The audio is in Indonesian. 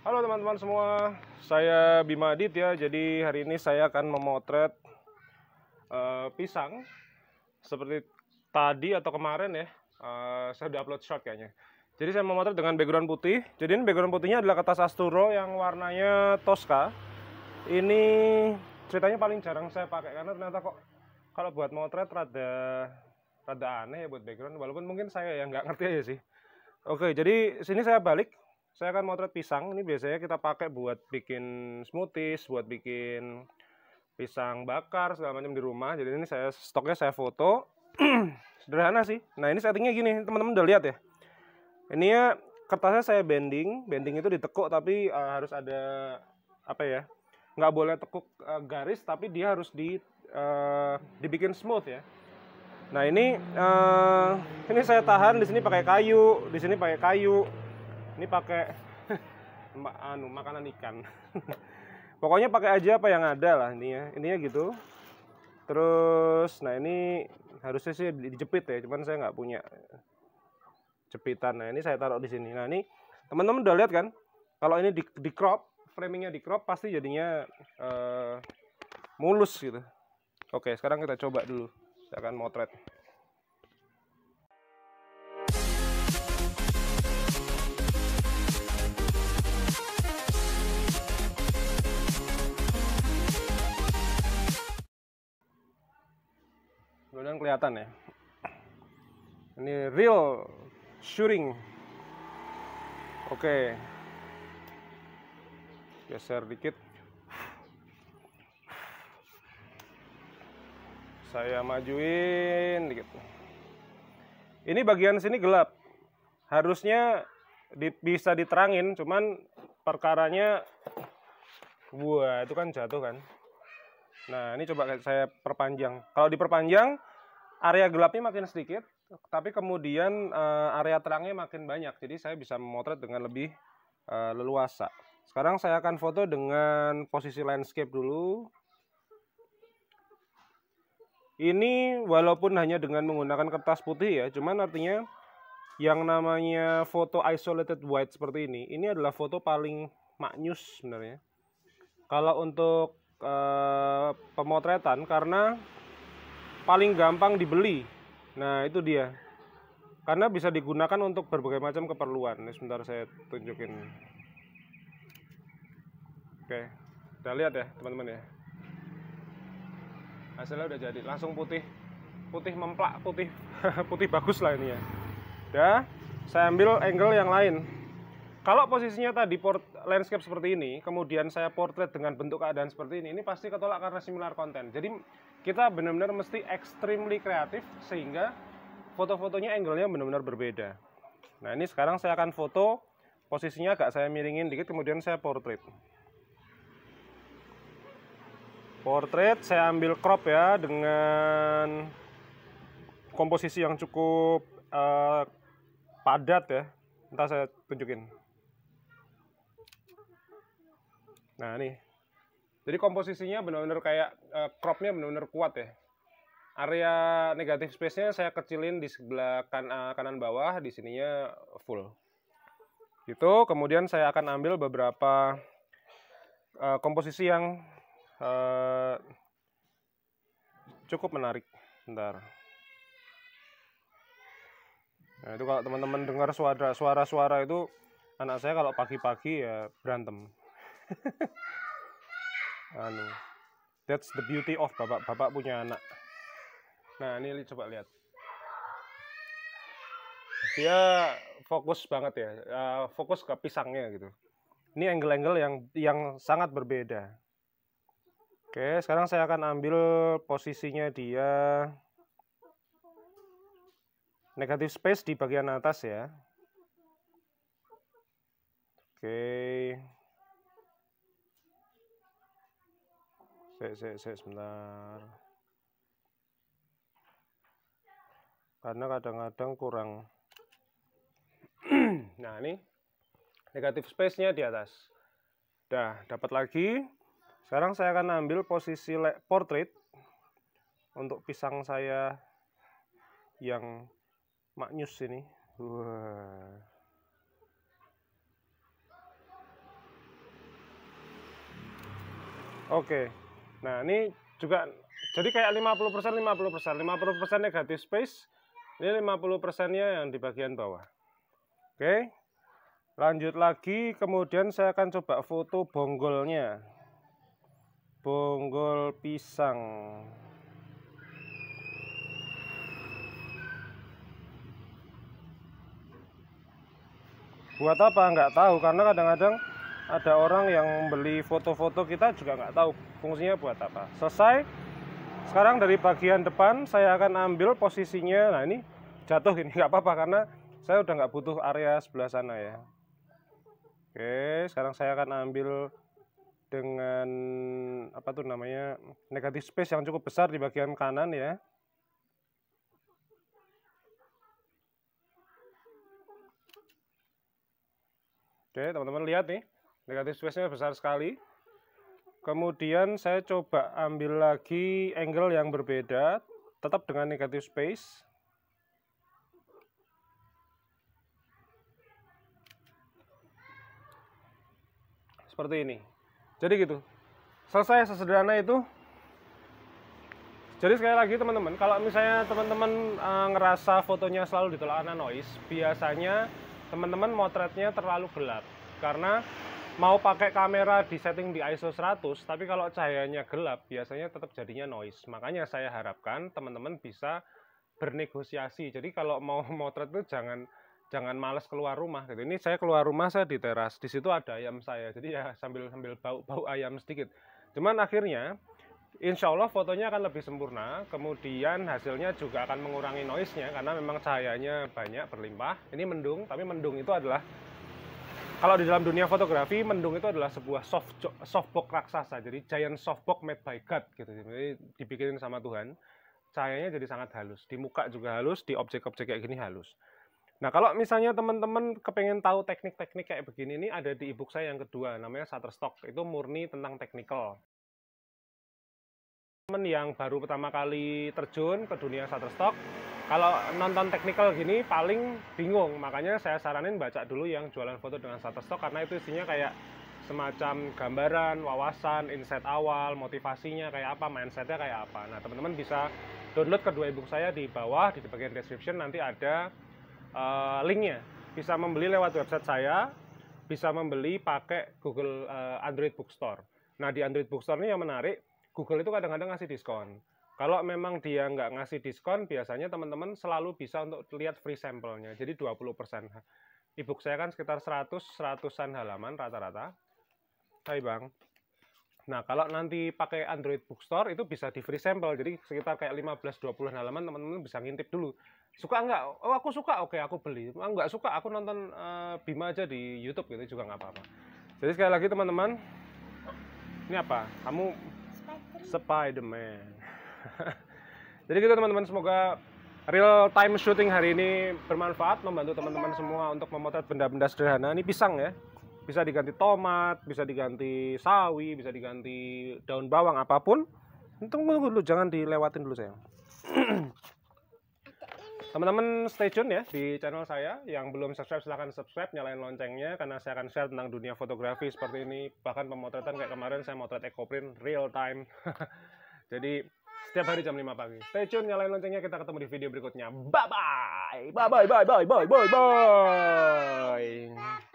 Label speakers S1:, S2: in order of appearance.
S1: Halo teman-teman semua, saya Bima Adit ya. Jadi hari ini saya akan memotret uh, pisang seperti tadi atau kemarin ya. Uh, saya udah upload shot kayaknya. Jadi saya memotret dengan background putih. Jadi ini background putihnya adalah kertas Asturo yang warnanya Tosca. Ini ceritanya paling jarang saya pakai karena ternyata kok kalau buat motret rada rada aneh ya buat background walaupun mungkin saya yang nggak ngerti aja sih. Oke, jadi sini saya balik saya akan motret pisang. Ini biasanya kita pakai buat bikin smoothies, buat bikin pisang bakar segala macam di rumah. Jadi ini saya stoknya saya foto. Sederhana sih. Nah, ini settingnya gini, teman-teman udah lihat ya. Ini ya kertasnya saya bending. Bending itu ditekuk tapi uh, harus ada apa ya? Nggak boleh tekuk uh, garis tapi dia harus di uh, dibikin smooth ya. Nah, ini uh, ini saya tahan di sini pakai kayu, di sini pakai kayu ini pakai anu makanan ikan pokoknya pakai aja apa yang ada lah ini ya. intinya gitu terus nah ini harusnya sih dijepit ya cuman saya nggak punya jepitan nah ini saya taruh di sini nah ini teman-teman udah lihat kan kalau ini di, di crop framingnya di crop pasti jadinya uh, mulus gitu oke sekarang kita coba dulu saya akan motret kelihatan ya ini real shooting oke okay. geser dikit saya majuin dikit ini bagian sini gelap harusnya di, bisa diterangin cuman perkaranya wah itu kan jatuh kan nah ini coba saya perpanjang kalau diperpanjang area gelapnya makin sedikit, tapi kemudian uh, area terangnya makin banyak. Jadi saya bisa memotret dengan lebih uh, leluasa. Sekarang saya akan foto dengan posisi landscape dulu. Ini walaupun hanya dengan menggunakan kertas putih ya, cuman artinya yang namanya foto isolated white seperti ini, ini adalah foto paling maknyus sebenarnya. Kalau untuk uh, pemotretan karena paling gampang dibeli. Nah, itu dia. Karena bisa digunakan untuk berbagai macam keperluan. Ini sebentar saya tunjukin. Oke, udah lihat ya teman-teman ya. Hasilnya udah jadi, langsung putih. Putih memplak, putih putih bagus lah ini ya. Udah, saya ambil angle yang lain. Kalau posisinya tadi port landscape seperti ini, kemudian saya portrait dengan bentuk keadaan seperti ini, ini pasti ketolak karena similar konten. Jadi kita benar-benar mesti extremely kreatif sehingga foto-fotonya angle-nya benar-benar berbeda. Nah, ini sekarang saya akan foto posisinya agak saya miringin dikit kemudian saya portrait. Portrait saya ambil crop ya dengan komposisi yang cukup uh, padat ya. Entah saya tunjukin. Nah, ini. Jadi komposisinya benar-benar kayak uh, cropnya benar-benar kuat ya. Area negatif space-nya saya kecilin di sebelah kan, uh, kanan bawah, di sininya full. Itu kemudian saya akan ambil beberapa uh, komposisi yang uh, cukup menarik. Bentar. Nah, itu kalau teman-teman dengar suara suara-suara itu anak saya kalau pagi-pagi ya berantem. anu that's the beauty of bapak bapak punya anak nah ini coba lihat dia fokus banget ya uh, fokus ke pisangnya gitu ini angle-angle yang yang sangat berbeda oke sekarang saya akan ambil posisinya dia negatif space di bagian atas ya oke Saya, saya, saya sebentar. Karena kadang-kadang kurang. nah, ini negatif space-nya di atas. Dah, dapat lagi. Sekarang saya akan ambil posisi portrait untuk pisang saya yang maknyus ini. Wah. Oke. Nah, ini juga jadi kayak 50%, 50%, 50% negatif space, ini 50%-nya yang di bagian bawah. Oke. Lanjut lagi, kemudian saya akan coba foto bonggolnya. Bonggol pisang. Buat apa? Nggak tahu, karena kadang-kadang ada orang yang beli foto-foto kita juga nggak tahu fungsinya buat apa. Selesai. Sekarang dari bagian depan saya akan ambil posisinya. Nah ini jatuh ini nggak apa-apa karena saya udah nggak butuh area sebelah sana ya. Oke, sekarang saya akan ambil dengan apa tuh namanya negatif space yang cukup besar di bagian kanan ya. Oke, teman-teman lihat nih negatif space-nya besar sekali kemudian saya coba ambil lagi angle yang berbeda tetap dengan negatif space seperti ini jadi gitu selesai sesederhana itu jadi sekali lagi teman-teman kalau misalnya teman-teman e, ngerasa fotonya selalu ditolak noise biasanya teman-teman motretnya terlalu gelap karena mau pakai kamera di setting di ISO 100 tapi kalau cahayanya gelap biasanya tetap jadinya noise makanya saya harapkan teman-teman bisa bernegosiasi jadi kalau mau motret itu jangan jangan males keluar rumah Jadi gitu. ini saya keluar rumah saya di teras di situ ada ayam saya jadi ya sambil sambil bau bau ayam sedikit cuman akhirnya Insya Allah fotonya akan lebih sempurna, kemudian hasilnya juga akan mengurangi noise-nya karena memang cahayanya banyak berlimpah. Ini mendung, tapi mendung itu adalah kalau di dalam dunia fotografi, mendung itu adalah sebuah soft softbox raksasa. Jadi giant softbox made by God gitu. Jadi dibikinin sama Tuhan. Cahayanya jadi sangat halus. Di muka juga halus, di objek-objek kayak gini halus. Nah, kalau misalnya teman-teman kepengen tahu teknik-teknik kayak begini ini ada di ebook saya yang kedua namanya Shutterstock. Itu murni tentang technical. Teman yang baru pertama kali terjun ke dunia Shutterstock kalau nonton teknikal gini paling bingung makanya saya saranin baca dulu yang jualan foto dengan Shutterstock karena itu isinya kayak semacam gambaran, wawasan, insight awal, motivasinya kayak apa, mindsetnya kayak apa. Nah teman-teman bisa download kedua ebook saya di bawah di bagian description nanti ada uh, linknya. Bisa membeli lewat website saya, bisa membeli pakai Google uh, Android Bookstore. Nah di Android Bookstore ini yang menarik, Google itu kadang-kadang ngasih diskon. Kalau memang dia nggak ngasih diskon, biasanya teman-teman selalu bisa untuk lihat free sampelnya. Jadi 20%. E-book saya kan sekitar 100, 100-an halaman rata-rata. Hai Bang. Nah, kalau nanti pakai Android Bookstore itu bisa di free sample. Jadi sekitar kayak 15-20 halaman teman-teman bisa ngintip dulu. Suka nggak? Oh, aku suka. Oke, aku beli. Oh, nggak suka, aku nonton uh, Bima aja di YouTube gitu juga nggak apa-apa. Jadi sekali lagi teman-teman, ini apa? Kamu Spider-Man. Jadi gitu teman-teman, semoga real time shooting hari ini bermanfaat membantu teman-teman semua untuk memotret benda-benda sederhana. Ini pisang ya. Bisa diganti tomat, bisa diganti sawi, bisa diganti daun bawang apapun. Tunggu dulu, dulu jangan dilewatin dulu saya Teman-teman stay tune ya di channel saya. Yang belum subscribe silahkan subscribe, nyalain loncengnya karena saya akan share tentang dunia fotografi seperti ini. Bahkan pemotretan kayak kemarin saya motret ekoprint real time. Jadi setiap hari jam 5 pagi. Stay tune, nyalain loncengnya, kita ketemu di video berikutnya. Bye-bye! Bye-bye, bye-bye, bye-bye, bye!